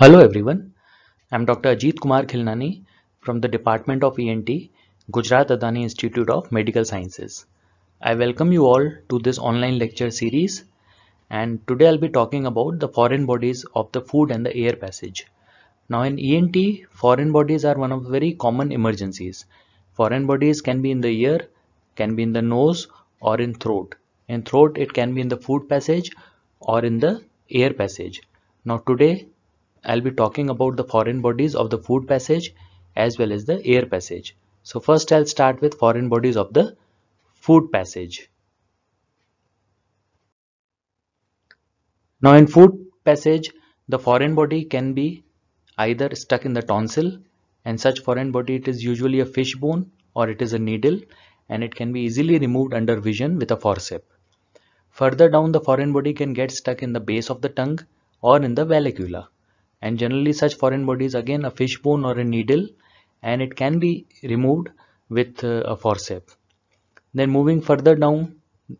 Hello everyone, I am Dr. Ajit Kumar Khilnani from the Department of ENT, Gujarat Adani Institute of Medical Sciences. I welcome you all to this online lecture series and today I'll be talking about the foreign bodies of the food and the air passage. Now in ENT, foreign bodies are one of the very common emergencies. Foreign bodies can be in the ear, can be in the nose or in throat. In throat it can be in the food passage or in the air passage. Now today I'll be talking about the foreign bodies of the food passage as well as the air passage. So first I'll start with foreign bodies of the food passage. Now in food passage, the foreign body can be either stuck in the tonsil and such foreign body it is usually a fish bone or it is a needle and it can be easily removed under vision with a forceps. Further down the foreign body can get stuck in the base of the tongue or in the vallecula and generally such foreign body is again a fishbone or a needle and it can be removed with uh, a forceps. Then moving further down,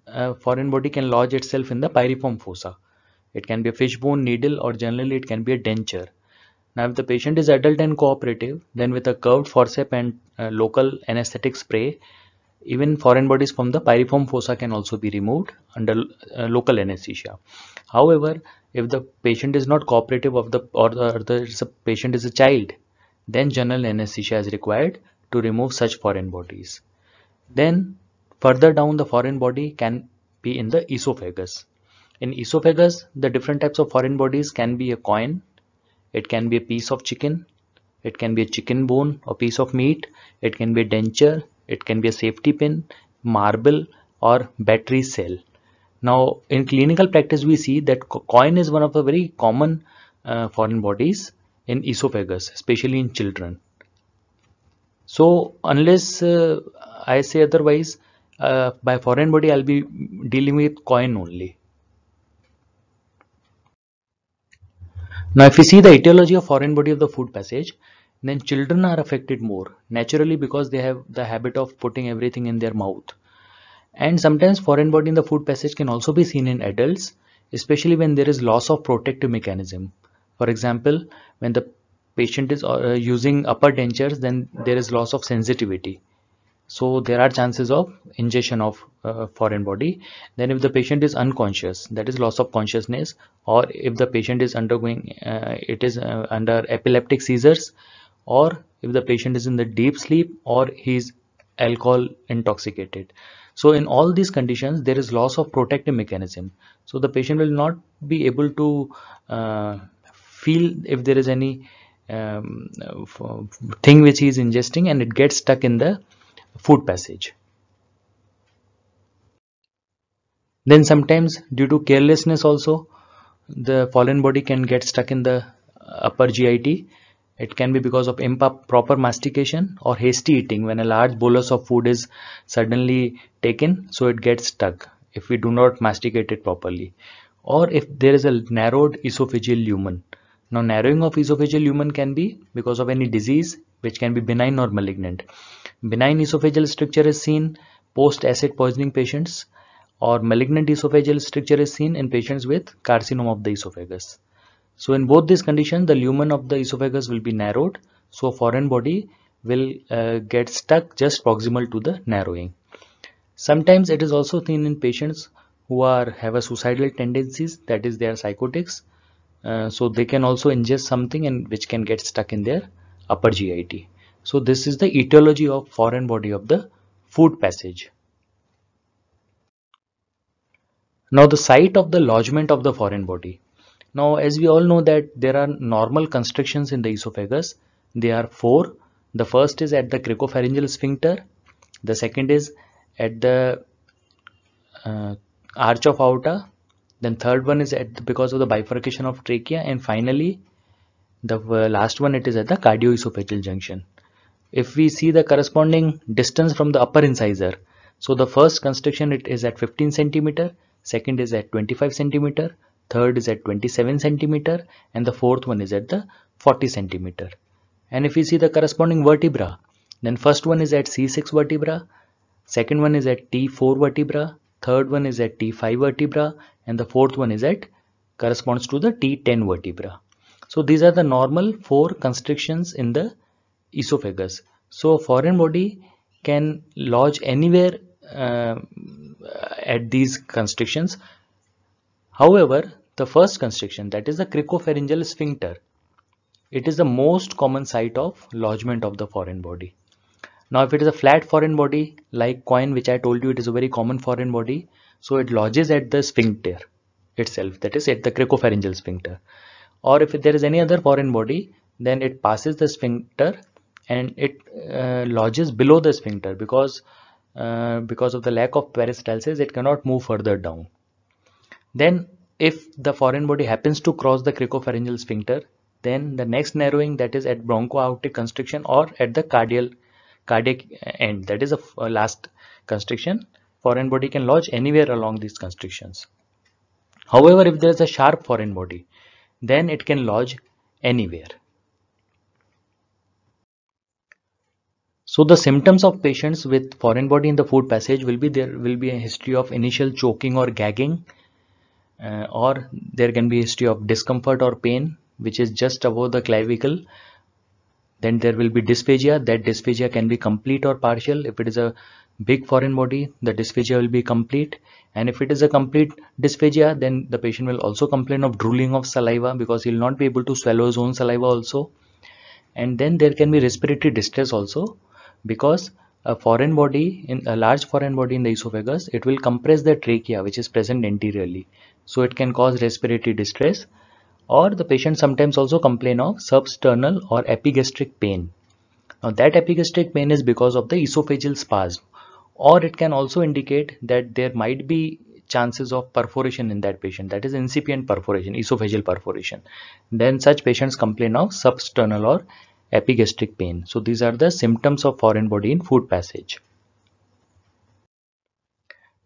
a foreign body can lodge itself in the pyriform fossa. It can be a fishbone needle or generally it can be a denture. Now if the patient is adult and cooperative, then with a curved forceps and uh, local anesthetic spray, even foreign bodies from the pyriform fossa can also be removed under uh, local anesthesia. However, if the patient is not cooperative of the or the, or the patient is a child then general anesthesia is required to remove such foreign bodies then further down the foreign body can be in the esophagus in esophagus the different types of foreign bodies can be a coin it can be a piece of chicken it can be a chicken bone or piece of meat it can be a denture it can be a safety pin marble or battery cell now in clinical practice we see that coin is one of the very common uh, foreign bodies in esophagus especially in children. So unless uh, I say otherwise uh, by foreign body I'll be dealing with coin only. Now if we see the etiology of foreign body of the food passage then children are affected more naturally because they have the habit of putting everything in their mouth and sometimes foreign body in the food passage can also be seen in adults, especially when there is loss of protective mechanism. For example, when the patient is uh, using upper dentures, then there is loss of sensitivity. So there are chances of ingestion of uh, foreign body. Then if the patient is unconscious, that is loss of consciousness, or if the patient is undergoing, uh, it is uh, under epileptic seizures, or if the patient is in the deep sleep or he is alcohol intoxicated. So in all these conditions, there is loss of protective mechanism. So the patient will not be able to uh, feel if there is any um, thing which he is ingesting and it gets stuck in the food passage. Then sometimes due to carelessness also, the fallen body can get stuck in the upper GIT it can be because of improper mastication or hasty eating when a large bolus of food is suddenly taken so it gets stuck if we do not masticate it properly or if there is a narrowed esophageal lumen. Now narrowing of esophageal lumen can be because of any disease which can be benign or malignant. Benign esophageal structure is seen post acid poisoning patients or malignant esophageal structure is seen in patients with carcinoma of the esophagus. So in both these conditions, the lumen of the esophagus will be narrowed. So foreign body will uh, get stuck just proximal to the narrowing. Sometimes it is also seen in patients who are have a suicidal tendencies that is they are psychotics. Uh, so they can also ingest something and which can get stuck in their upper GIT. So this is the etiology of foreign body of the food passage. Now the site of the lodgement of the foreign body. Now, as we all know that there are normal constrictions in the esophagus. They are four. The first is at the cricopharyngeal sphincter. The second is at the uh, arch of aorta. Then third one is at the, because of the bifurcation of trachea. And finally, the uh, last one it is at the cardioesophageal junction. If we see the corresponding distance from the upper incisor. So the first constriction it is at 15 centimeter. Second is at 25 centimeter third is at 27 centimeter and the fourth one is at the 40 centimeter and if we see the corresponding vertebra then first one is at C6 vertebra second one is at T4 vertebra third one is at T5 vertebra and the fourth one is at corresponds to the T10 vertebra so these are the normal four constrictions in the esophagus so a foreign body can lodge anywhere uh, at these constrictions however the first constriction that is the cricopharyngeal sphincter. It is the most common site of lodgement of the foreign body. Now if it is a flat foreign body like coin which I told you it is a very common foreign body so it lodges at the sphincter itself that is at the cricopharyngeal sphincter or if there is any other foreign body then it passes the sphincter and it uh, lodges below the sphincter because uh, because of the lack of peristalsis it cannot move further down then if the foreign body happens to cross the cricopharyngeal sphincter then the next narrowing that is at bronchoaortic constriction or at the cardial cardiac end that is the last constriction foreign body can lodge anywhere along these constrictions however if there is a sharp foreign body then it can lodge anywhere so the symptoms of patients with foreign body in the food passage will be there will be a history of initial choking or gagging uh, or there can be history of discomfort or pain which is just above the clavicle then there will be dysphagia that dysphagia can be complete or partial if it is a big foreign body the dysphagia will be complete and if it is a complete dysphagia then the patient will also complain of drooling of saliva because he will not be able to swallow his own saliva also and then there can be respiratory distress also because a foreign body in a large foreign body in the esophagus it will compress the trachea which is present anteriorly so it can cause respiratory distress or the patient sometimes also complain of substernal or epigastric pain. Now that epigastric pain is because of the esophageal spasm or it can also indicate that there might be chances of perforation in that patient that is incipient perforation esophageal perforation then such patients complain of substernal or epigastric pain so these are the symptoms of foreign body in food passage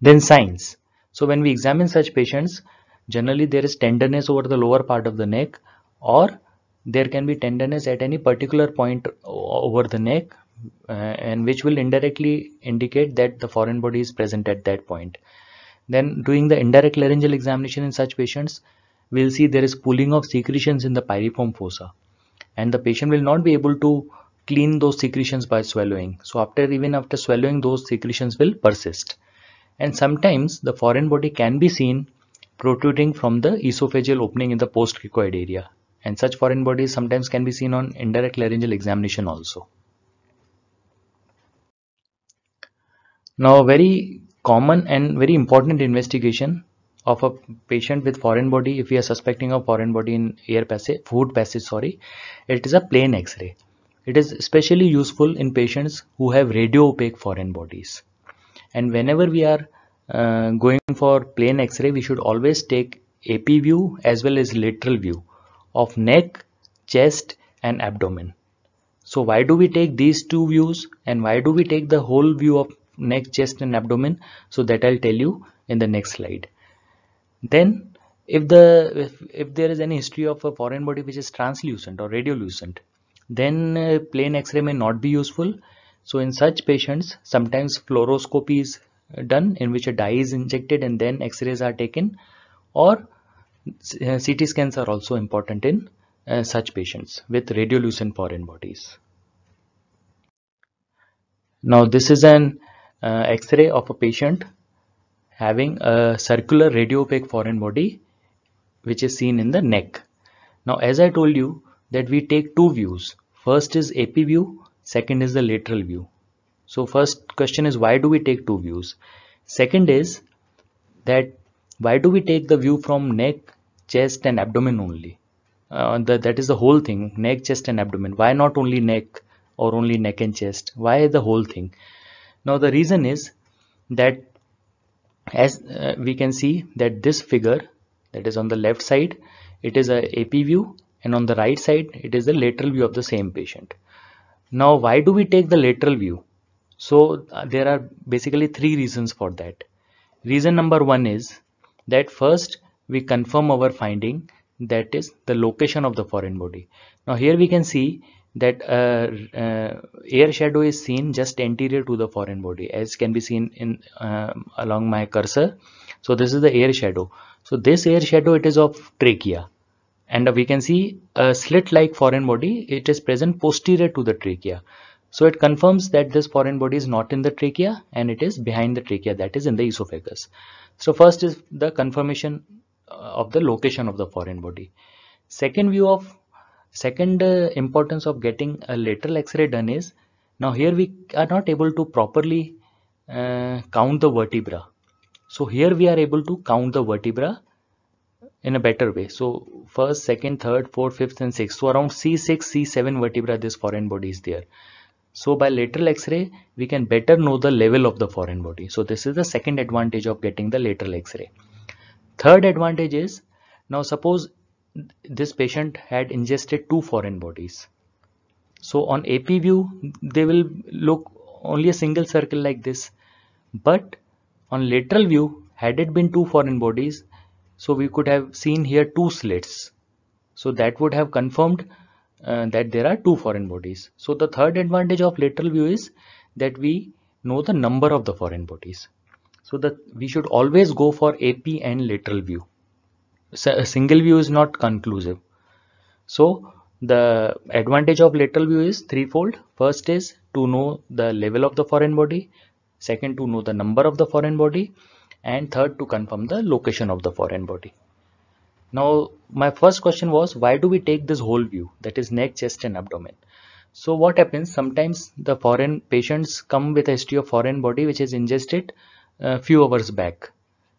then signs so when we examine such patients, generally there is tenderness over the lower part of the neck or there can be tenderness at any particular point over the neck uh, and which will indirectly indicate that the foreign body is present at that point. Then doing the indirect laryngeal examination in such patients, we'll see there is pooling of secretions in the pyriform fossa and the patient will not be able to clean those secretions by swallowing. So after even after swallowing those secretions will persist and sometimes the foreign body can be seen protruding from the esophageal opening in the post postcricoid area and such foreign bodies sometimes can be seen on indirect laryngeal examination also. Now a very common and very important investigation of a patient with foreign body if we are suspecting a foreign body in air passage food passage sorry it is a plain x-ray it is especially useful in patients who have radio opaque foreign bodies and whenever we are uh, going for plain x-ray we should always take AP view as well as lateral view of neck chest and abdomen so why do we take these two views and why do we take the whole view of neck chest and abdomen so that I'll tell you in the next slide then if the if, if there is any history of a foreign body which is translucent or radiolucent then uh, plain x-ray may not be useful so in such patients, sometimes fluoroscopy is done in which a dye is injected and then x-rays are taken or CT scans are also important in uh, such patients with radiolucent foreign bodies. Now this is an uh, x-ray of a patient having a circular radiopaque foreign body which is seen in the neck. Now as I told you that we take two views. First is AP view second is the lateral view so first question is why do we take two views second is that why do we take the view from neck chest and abdomen only uh, the, that is the whole thing neck chest and abdomen why not only neck or only neck and chest why the whole thing now the reason is that as uh, we can see that this figure that is on the left side it is a AP view and on the right side it is the lateral view of the same patient now, why do we take the lateral view? So, uh, there are basically three reasons for that. Reason number one is that first we confirm our finding that is the location of the foreign body. Now, here we can see that uh, uh, air shadow is seen just anterior to the foreign body as can be seen in um, along my cursor. So, this is the air shadow. So, this air shadow it is of trachea and we can see a slit like foreign body it is present posterior to the trachea so it confirms that this foreign body is not in the trachea and it is behind the trachea that is in the esophagus so first is the confirmation uh, of the location of the foreign body second view of second uh, importance of getting a lateral x-ray done is now here we are not able to properly uh, count the vertebra so here we are able to count the vertebra in a better way so first second third fourth fifth and sixth so around c6 c7 vertebra this foreign body is there so by lateral x-ray we can better know the level of the foreign body so this is the second advantage of getting the lateral x-ray third advantage is now suppose this patient had ingested two foreign bodies so on AP view they will look only a single circle like this but on lateral view had it been two foreign bodies so we could have seen here two slits so that would have confirmed uh, that there are two foreign bodies so the third advantage of lateral view is that we know the number of the foreign bodies so that we should always go for AP and lateral view so a single view is not conclusive so the advantage of lateral view is threefold first is to know the level of the foreign body second to know the number of the foreign body and third to confirm the location of the foreign body. Now my first question was why do we take this whole view that is neck, chest and abdomen. So what happens sometimes the foreign patients come with a history of foreign body which is ingested a uh, few hours back.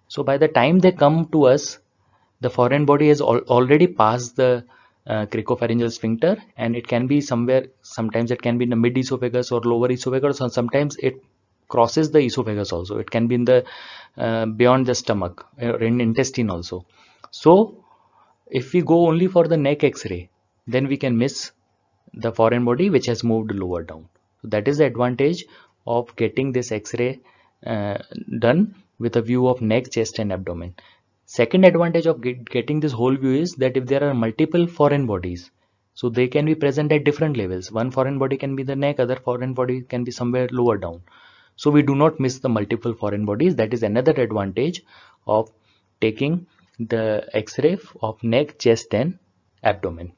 So by the time they come to us the foreign body has al already passed the uh, cricopharyngeal sphincter and it can be somewhere sometimes it can be in the mid esophagus or lower esophagus or sometimes it crosses the esophagus also it can be in the uh, beyond the stomach or uh, in intestine also so if we go only for the neck x-ray then we can miss the foreign body which has moved lower down so that is the advantage of getting this x-ray uh, done with a view of neck chest and abdomen second advantage of get, getting this whole view is that if there are multiple foreign bodies so they can be present at different levels one foreign body can be the neck other foreign body can be somewhere lower down so we do not miss the multiple foreign bodies that is another advantage of taking the x-ray of neck chest and abdomen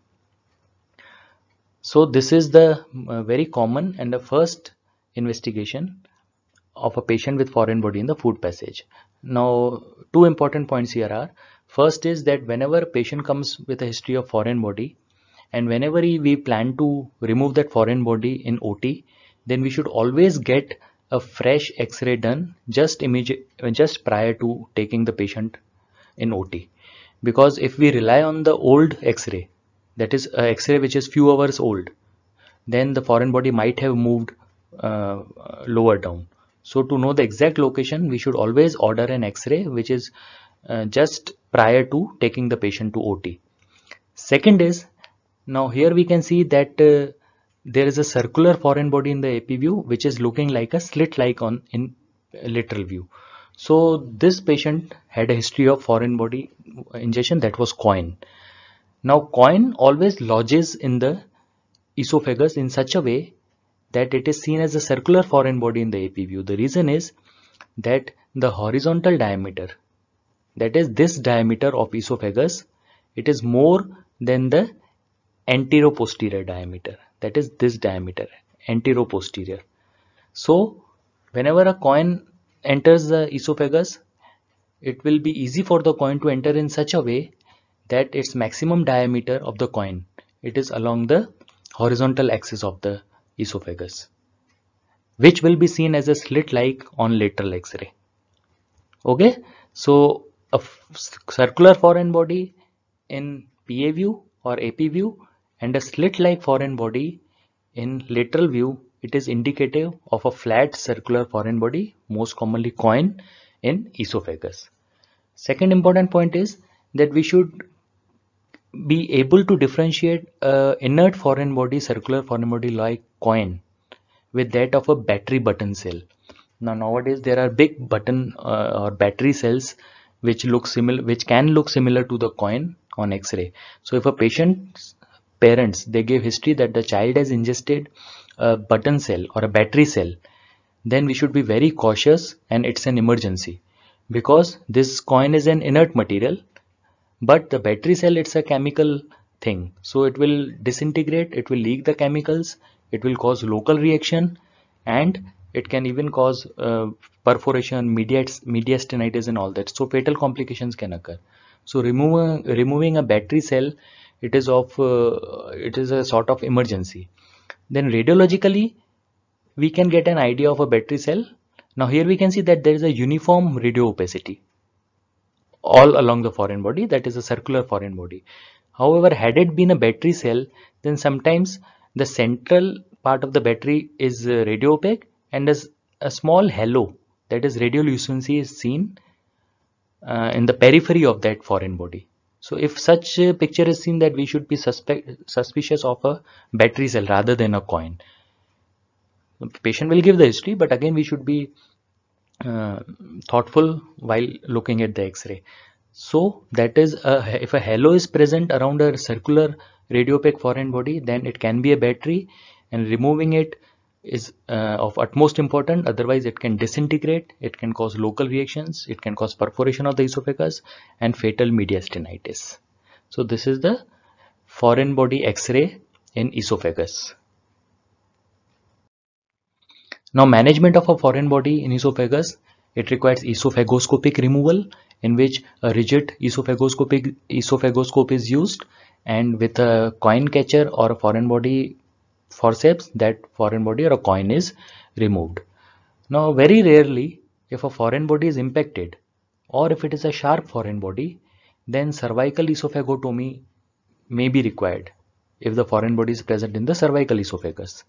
so this is the uh, very common and the first investigation of a patient with foreign body in the food passage now two important points here are first is that whenever a patient comes with a history of foreign body and whenever we plan to remove that foreign body in ot then we should always get a fresh x-ray done just just prior to taking the patient in ot because if we rely on the old x-ray that is a x-ray which is few hours old then the foreign body might have moved uh, lower down so to know the exact location we should always order an x-ray which is uh, just prior to taking the patient to ot second is now here we can see that uh, there is a circular foreign body in the AP view which is looking like a slit like on in lateral view. So this patient had a history of foreign body ingestion that was coin. Now coin always lodges in the esophagus in such a way that it is seen as a circular foreign body in the AP view. The reason is that the horizontal diameter that is this diameter of esophagus it is more than the anteroposterior diameter that is this diameter anteroposterior so whenever a coin enters the esophagus it will be easy for the coin to enter in such a way that its maximum diameter of the coin it is along the horizontal axis of the esophagus which will be seen as a slit like on lateral x-ray okay so a circular foreign body in PA view or AP view and a slit-like foreign body in lateral view it is indicative of a flat circular foreign body most commonly coin in esophagus. Second important point is that we should be able to differentiate a inert foreign body circular foreign body like coin with that of a battery button cell. Now nowadays there are big button uh, or battery cells which look similar which can look similar to the coin on x-ray. So if a patient parents they give history that the child has ingested a button cell or a battery cell then we should be very cautious and it's an emergency because this coin is an inert material but the battery cell it's a chemical thing so it will disintegrate it will leak the chemicals it will cause local reaction and it can even cause uh, perforation mediastinitis and all that so fatal complications can occur so remove a, removing a battery cell it is of uh, it is a sort of emergency then radiologically we can get an idea of a battery cell now here we can see that there is a uniform radio opacity all along the foreign body that is a circular foreign body however had it been a battery cell then sometimes the central part of the battery is uh, radio opaque and a small halo that is radiolucency is seen uh, in the periphery of that foreign body so if such picture is seen that we should be suspect, suspicious of a battery cell rather than a coin. The patient will give the history but again we should be uh, thoughtful while looking at the x-ray. So that is a, uh, if a halo is present around a circular radiopaque foreign body then it can be a battery and removing it is uh, of utmost importance otherwise it can disintegrate it can cause local reactions it can cause perforation of the esophagus and fatal mediastinitis so this is the foreign body x-ray in esophagus now management of a foreign body in esophagus it requires esophagoscopic removal in which a rigid esophagoscopic esophagoscope is used and with a coin catcher or a foreign body forceps that foreign body or a coin is removed now very rarely if a foreign body is impacted or if it is a sharp foreign body then cervical esophagotomy may be required if the foreign body is present in the cervical esophagus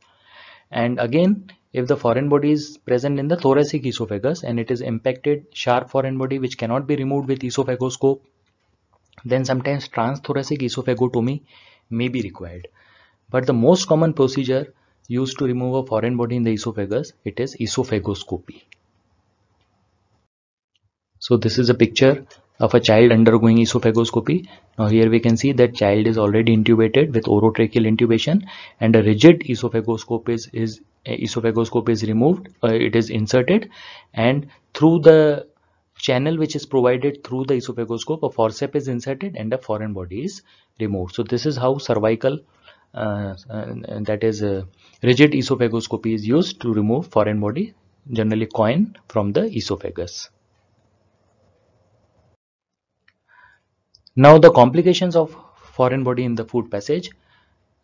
and again if the foreign body is present in the thoracic esophagus and it is impacted sharp foreign body which cannot be removed with esophagoscope then sometimes transthoracic esophagotomy may be required but the most common procedure used to remove a foreign body in the esophagus, it is esophagoscopy. So this is a picture of a child undergoing esophagoscopy. Now here we can see that child is already intubated with orotracheal intubation and a rigid esophagoscope is, is esophagoscope is removed, uh, it is inserted and through the channel which is provided through the esophagoscope a forceps is inserted and a foreign body is removed. So this is how cervical uh, that is uh, rigid esophagoscopy is used to remove foreign body generally coin from the esophagus. Now the complications of foreign body in the food passage.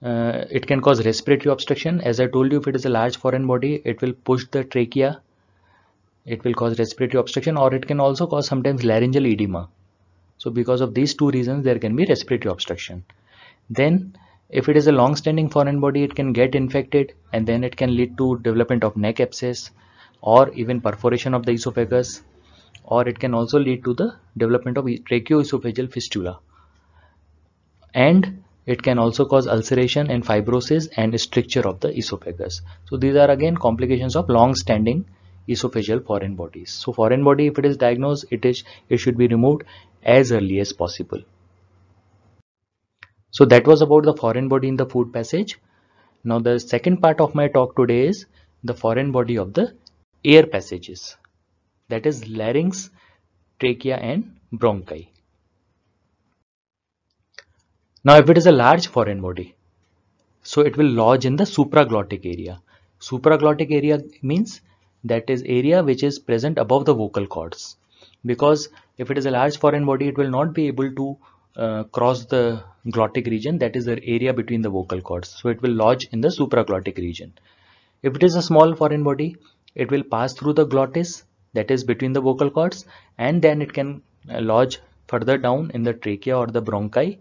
Uh, it can cause respiratory obstruction. As I told you, if it is a large foreign body, it will push the trachea. It will cause respiratory obstruction or it can also cause sometimes laryngeal edema. So because of these two reasons, there can be respiratory obstruction. Then if it is a long-standing foreign body, it can get infected and then it can lead to development of neck abscess or even perforation of the esophagus or it can also lead to the development of tracheoesophageal fistula and it can also cause ulceration and fibrosis and stricture of the esophagus so these are again complications of long-standing esophageal foreign bodies so foreign body if it is diagnosed it is it should be removed as early as possible so that was about the foreign body in the food passage. Now the second part of my talk today is the foreign body of the air passages that is larynx, trachea and bronchi. Now if it is a large foreign body, so it will lodge in the supraglottic area. Supraglottic area means that is area which is present above the vocal cords because if it is a large foreign body it will not be able to uh, cross the glottic region that is the area between the vocal cords so it will lodge in the supraglottic region if it is a small foreign body it will pass through the glottis that is between the vocal cords and then it can uh, lodge further down in the trachea or the bronchi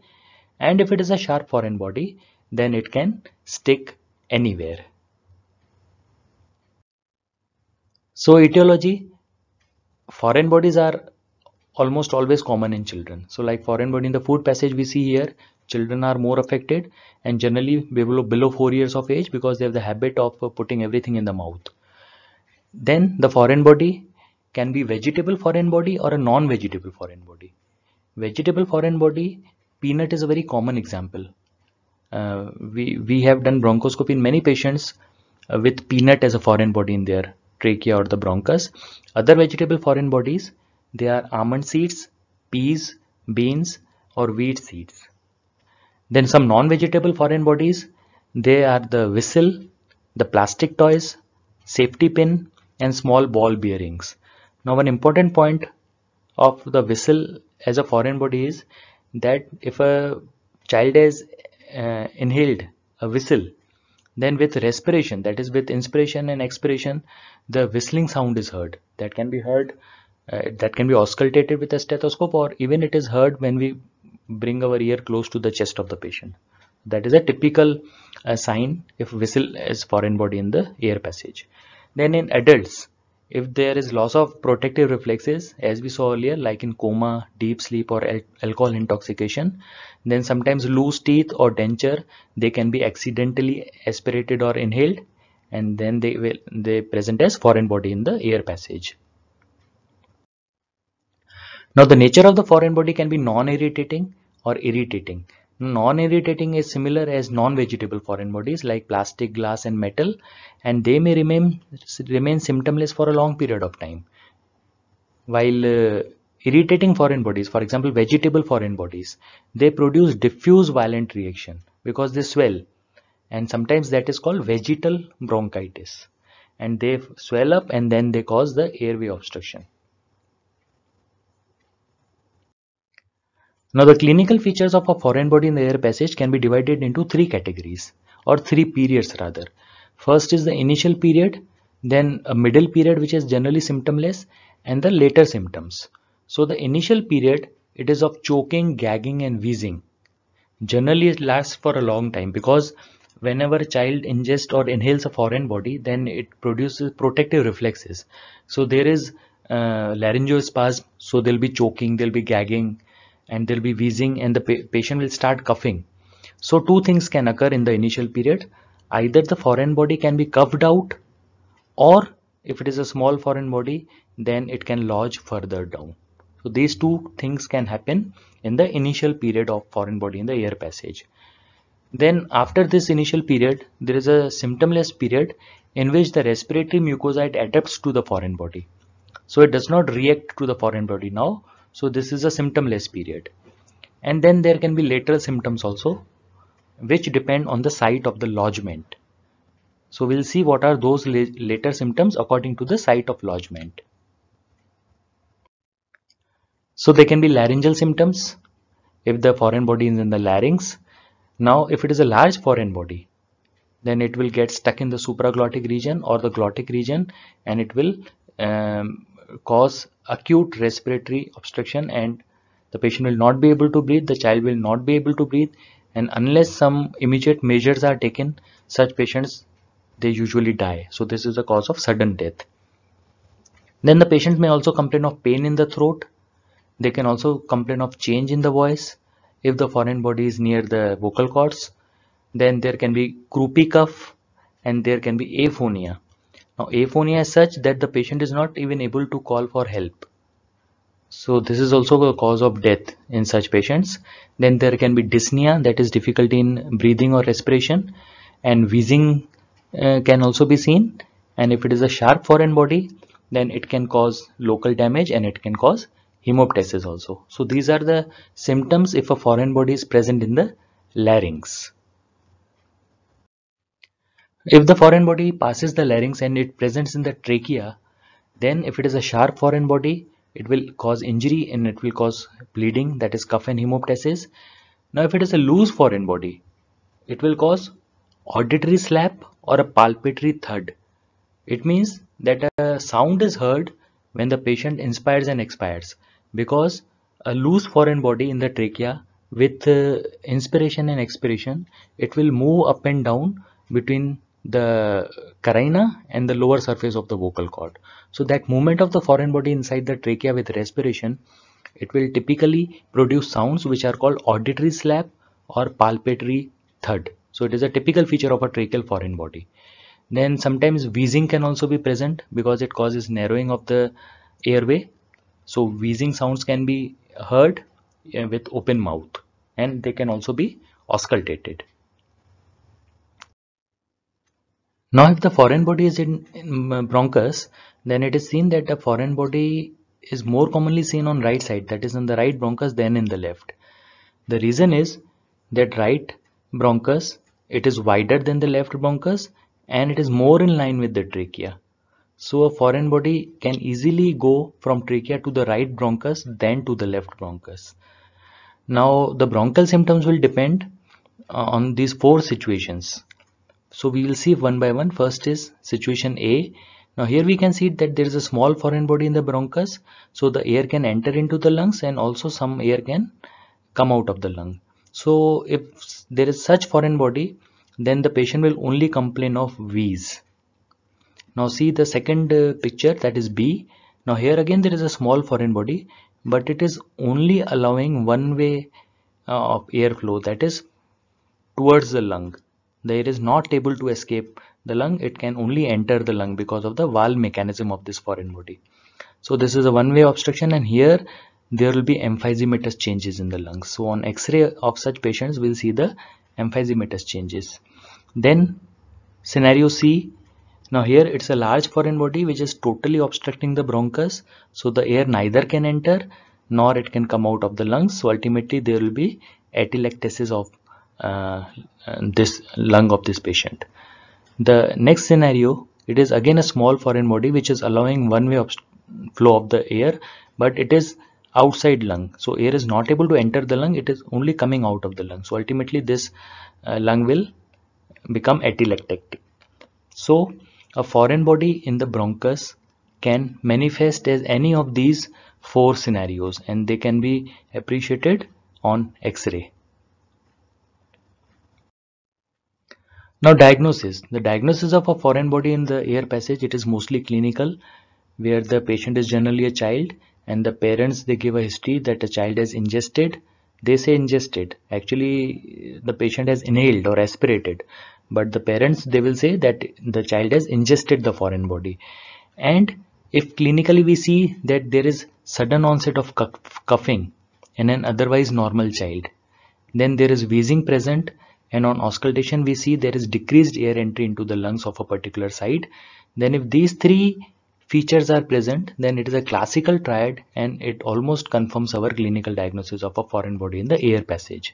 and if it is a sharp foreign body then it can stick anywhere so etiology foreign bodies are almost always common in children. So like foreign body in the food passage we see here, children are more affected and generally below, below 4 years of age because they have the habit of uh, putting everything in the mouth. Then the foreign body can be vegetable foreign body or a non-vegetable foreign body. Vegetable foreign body, peanut is a very common example. Uh, we, we have done bronchoscopy in many patients uh, with peanut as a foreign body in their trachea or the bronchus. Other vegetable foreign bodies they are almond seeds, peas, beans or wheat seeds. Then some non-vegetable foreign bodies. They are the whistle, the plastic toys, safety pin and small ball bearings. Now an important point of the whistle as a foreign body is that if a child has uh, inhaled a whistle then with respiration that is with inspiration and expiration the whistling sound is heard that can be heard uh, that can be auscultated with a stethoscope or even it is heard when we bring our ear close to the chest of the patient that is a typical uh, sign if whistle is foreign body in the air passage then in adults if there is loss of protective reflexes as we saw earlier like in coma deep sleep or alcohol intoxication then sometimes loose teeth or denture they can be accidentally aspirated or inhaled and then they will they present as foreign body in the air passage now the nature of the foreign body can be non-irritating or irritating. Non-irritating is similar as non-vegetable foreign bodies like plastic, glass and metal and they may remain, remain symptomless for a long period of time. While uh, irritating foreign bodies, for example vegetable foreign bodies, they produce diffuse violent reaction because they swell and sometimes that is called vegetal bronchitis and they swell up and then they cause the airway obstruction. Now the clinical features of a foreign body in the air passage can be divided into three categories or three periods rather. First is the initial period, then a middle period which is generally symptomless and the later symptoms. So the initial period it is of choking, gagging and wheezing. Generally it lasts for a long time because whenever a child ingests or inhales a foreign body then it produces protective reflexes. So there is uh, laryngeal spasm so they'll be choking, they'll be gagging, and there'll be wheezing and the pa patient will start coughing. So two things can occur in the initial period. Either the foreign body can be cuffed out or if it is a small foreign body, then it can lodge further down. So these two things can happen in the initial period of foreign body in the air passage. Then after this initial period, there is a symptomless period in which the respiratory mucosa adapts to the foreign body. So it does not react to the foreign body now so this is a symptomless period and then there can be lateral symptoms also which depend on the site of the lodgement so we'll see what are those later symptoms according to the site of lodgement so there can be laryngeal symptoms if the foreign body is in the larynx now if it is a large foreign body then it will get stuck in the supraglottic region or the glottic region and it will um, cause acute respiratory obstruction and the patient will not be able to breathe the child will not be able to breathe and unless some immediate measures are taken such patients they usually die so this is the cause of sudden death then the patient may also complain of pain in the throat they can also complain of change in the voice if the foreign body is near the vocal cords then there can be croupy cough and there can be aphonia now aphonia is such that the patient is not even able to call for help. So this is also a cause of death in such patients. Then there can be dyspnea that is difficulty in breathing or respiration and wheezing uh, can also be seen and if it is a sharp foreign body then it can cause local damage and it can cause hemoptysis also. So these are the symptoms if a foreign body is present in the larynx. If the foreign body passes the larynx and it presents in the trachea, then if it is a sharp foreign body, it will cause injury and it will cause bleeding that is cuff and hemoptysis. Now if it is a loose foreign body, it will cause auditory slap or a palpatory thud. It means that a sound is heard when the patient inspires and expires because a loose foreign body in the trachea with uh, inspiration and expiration it will move up and down between the carina and the lower surface of the vocal cord. So that movement of the foreign body inside the trachea with respiration, it will typically produce sounds which are called auditory slap or palpatory thud. So it is a typical feature of a tracheal foreign body. Then sometimes wheezing can also be present because it causes narrowing of the airway. So wheezing sounds can be heard uh, with open mouth and they can also be auscultated. Now if the foreign body is in, in bronchus, then it is seen that the foreign body is more commonly seen on right side that is in the right bronchus than in the left. The reason is that right bronchus it is wider than the left bronchus and it is more in line with the trachea. So a foreign body can easily go from trachea to the right bronchus than to the left bronchus. Now the bronchial symptoms will depend uh, on these four situations so we will see one by one. First is situation a now here we can see that there is a small foreign body in the bronchus so the air can enter into the lungs and also some air can come out of the lung so if there is such foreign body then the patient will only complain of wheeze now see the second uh, picture that is b now here again there is a small foreign body but it is only allowing one way uh, of airflow that is towards the lung the air is not able to escape the lung it can only enter the lung because of the valve mechanism of this foreign body so this is a one way obstruction and here there will be emphysematous changes in the lungs so on x-ray of such patients we'll see the emphysematous changes then scenario c now here it's a large foreign body which is totally obstructing the bronchus so the air neither can enter nor it can come out of the lungs so ultimately there will be atelectasis of uh, this lung of this patient the next scenario it is again a small foreign body which is allowing one way of flow of the air but it is outside lung so air is not able to enter the lung it is only coming out of the lung so ultimately this uh, lung will become atelectic so a foreign body in the bronchus can manifest as any of these four scenarios and they can be appreciated on x-ray Now diagnosis. The diagnosis of a foreign body in the air passage, it is mostly clinical where the patient is generally a child and the parents they give a history that a child has ingested. They say ingested. Actually the patient has inhaled or aspirated but the parents they will say that the child has ingested the foreign body and if clinically we see that there is sudden onset of cuff cuffing in an otherwise normal child then there is wheezing present and on auscultation we see there is decreased air entry into the lungs of a particular site then if these three features are present then it is a classical triad and it almost confirms our clinical diagnosis of a foreign body in the air passage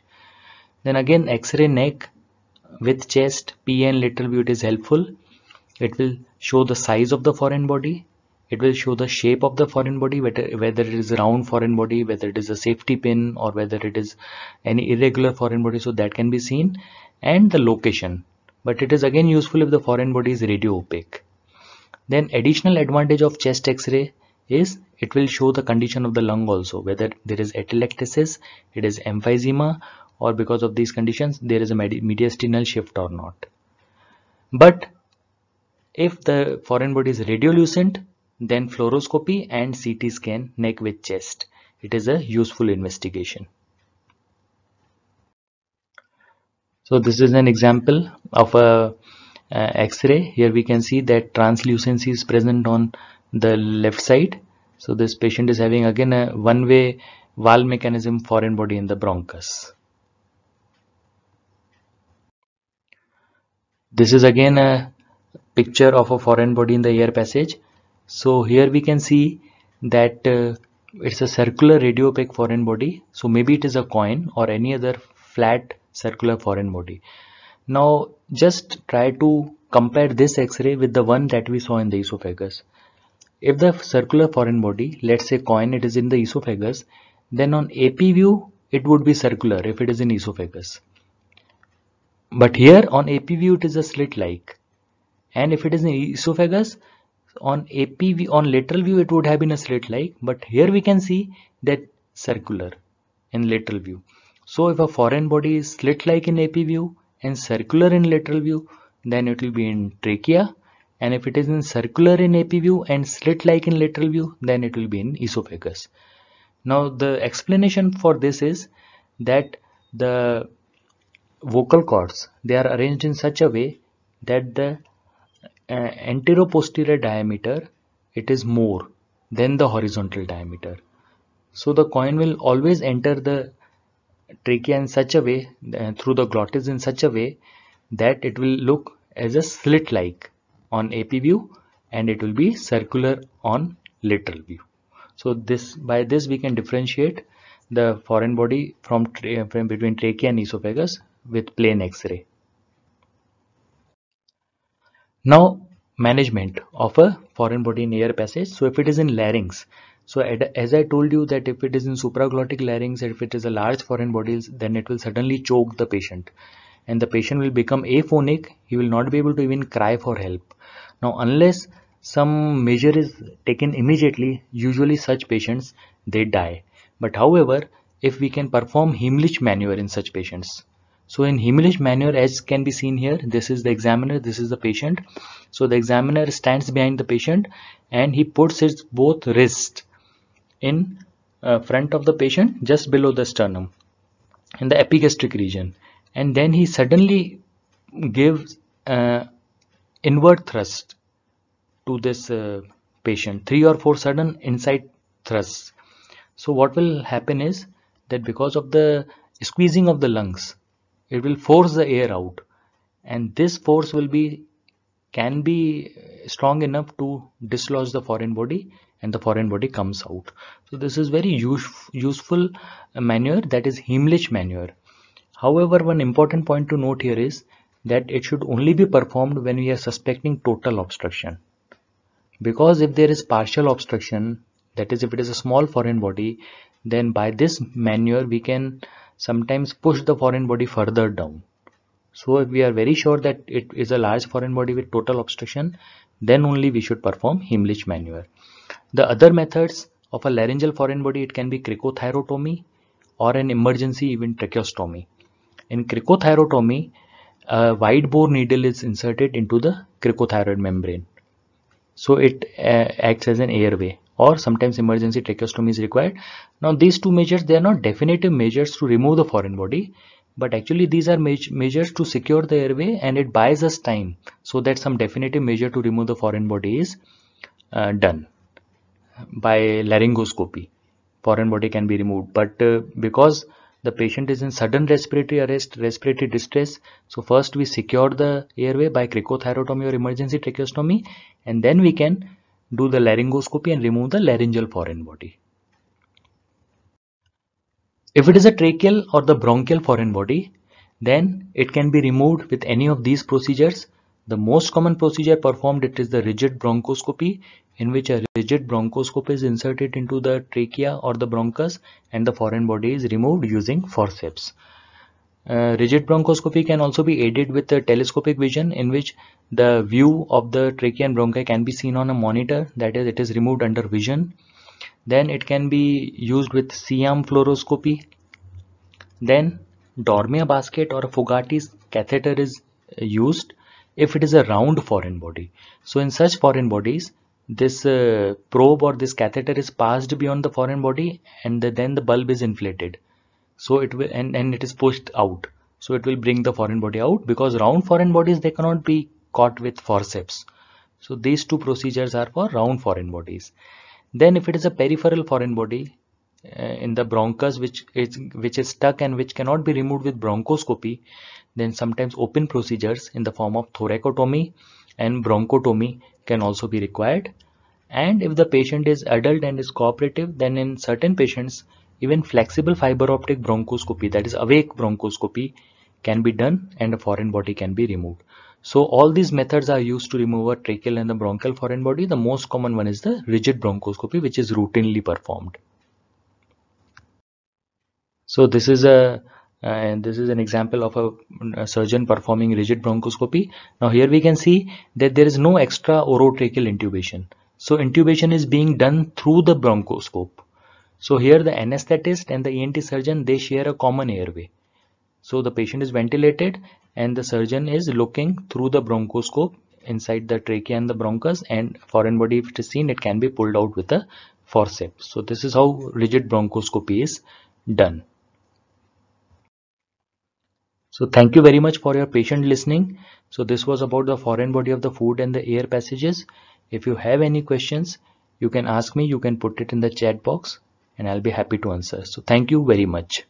then again x-ray neck with chest p and lateral view it is helpful it will show the size of the foreign body it will show the shape of the foreign body whether, it is a round foreign body whether it is a safety pin or whether it is any irregular foreign body so that can be seen and the location but it is again useful if the foreign body is radio opaque then additional advantage of chest x-ray is it will show the condition of the lung also whether there is atelectasis it is emphysema or because of these conditions there is a mediastinal shift or not but if the foreign body is radiolucent then fluoroscopy and CT scan neck with chest. It is a useful investigation. So this is an example of a ray Here we can see that translucency is present on the left side. So this patient is having again a one-way valve mechanism foreign body in the bronchus. This is again a picture of a foreign body in the air passage so here we can see that uh, it's a circular radiopaque foreign body so maybe it is a coin or any other flat circular foreign body now just try to compare this x-ray with the one that we saw in the esophagus if the circular foreign body let's say coin it is in the esophagus then on AP view it would be circular if it is in esophagus but here on AP view it is a slit like and if it is in esophagus on APV on lateral view it would have been a slit like but here we can see that circular in lateral view so if a foreign body is slit like in AP view and circular in lateral view then it will be in trachea and if it is in circular in AP view and slit like in lateral view then it will be in esophagus now the explanation for this is that the vocal cords they are arranged in such a way that the uh, anteroposterior diameter it is more than the horizontal diameter so the coin will always enter the trachea in such a way uh, through the glottis in such a way that it will look as a slit like on AP view and it will be circular on lateral view so this by this we can differentiate the foreign body from, tra from between trachea and esophagus with plain x-ray now management of a foreign body in air passage so if it is in larynx so as i told you that if it is in supraglottic larynx if it is a large foreign body then it will suddenly choke the patient and the patient will become aphonic he will not be able to even cry for help now unless some measure is taken immediately usually such patients they die but however if we can perform Heimlich maneuver in such patients so in Himmlish manner as can be seen here this is the examiner this is the patient. So the examiner stands behind the patient and he puts his both wrists in uh, front of the patient just below the sternum in the epigastric region and then he suddenly gives uh, inward thrust to this uh, patient three or four sudden inside thrusts so what will happen is that because of the squeezing of the lungs it will force the air out and this force will be can be strong enough to dislodge the foreign body and the foreign body comes out so this is very use, useful manure that is Heimlich maneuver however one important point to note here is that it should only be performed when we are suspecting total obstruction because if there is partial obstruction that is if it is a small foreign body then by this maneuver we can sometimes push the foreign body further down. So if we are very sure that it is a large foreign body with total obstruction, then only we should perform Heimlich maneuver. The other methods of a laryngeal foreign body, it can be cricothyrotomy or an emergency even tracheostomy. In cricothyrotomy, a wide bore needle is inserted into the cricothyroid membrane. So it uh, acts as an airway or sometimes emergency tracheostomy is required. Now these two measures, they are not definitive measures to remove the foreign body, but actually these are measures to secure the airway and it buys us time so that some definitive measure to remove the foreign body is uh, done by laryngoscopy. Foreign body can be removed, but uh, because the patient is in sudden respiratory arrest, respiratory distress. So first we secure the airway by cricothyrotomy or emergency tracheostomy and then we can do the laryngoscopy and remove the laryngeal foreign body. If it is a tracheal or the bronchial foreign body, then it can be removed with any of these procedures. The most common procedure performed it is the rigid bronchoscopy in which a rigid bronchoscope is inserted into the trachea or the bronchus and the foreign body is removed using forceps. Uh, rigid bronchoscopy can also be aided with the telescopic vision in which the view of the trachea and bronchi can be seen on a monitor that is it is removed under vision then it can be used with CM fluoroscopy then Dormia basket or Fogarty's catheter is uh, used if it is a round foreign body so in such foreign bodies this uh, probe or this catheter is passed beyond the foreign body and the, then the bulb is inflated so it will and, and it is pushed out so it will bring the foreign body out because round foreign bodies they cannot be caught with forceps so these two procedures are for round foreign bodies then if it is a peripheral foreign body uh, in the bronchus which is which is stuck and which cannot be removed with bronchoscopy then sometimes open procedures in the form of thoracotomy and bronchotomy can also be required and if the patient is adult and is cooperative then in certain patients even flexible fiber optic bronchoscopy, that is awake bronchoscopy, can be done and a foreign body can be removed. So all these methods are used to remove a tracheal and the bronchial foreign body. The most common one is the rigid bronchoscopy which is routinely performed. So this is a uh, and this is an example of a, a, surgeon performing rigid bronchoscopy. Now here we can see that there is no extra orotracheal intubation. So intubation is being done through the bronchoscope. So here the anesthetist and the ENT surgeon, they share a common airway. So the patient is ventilated and the surgeon is looking through the bronchoscope inside the trachea and the bronchus and foreign body if it is seen it can be pulled out with a forceps. So this is how rigid bronchoscopy is done. So thank you very much for your patient listening. So this was about the foreign body of the food and the air passages. If you have any questions, you can ask me, you can put it in the chat box and I'll be happy to answer. So thank you very much.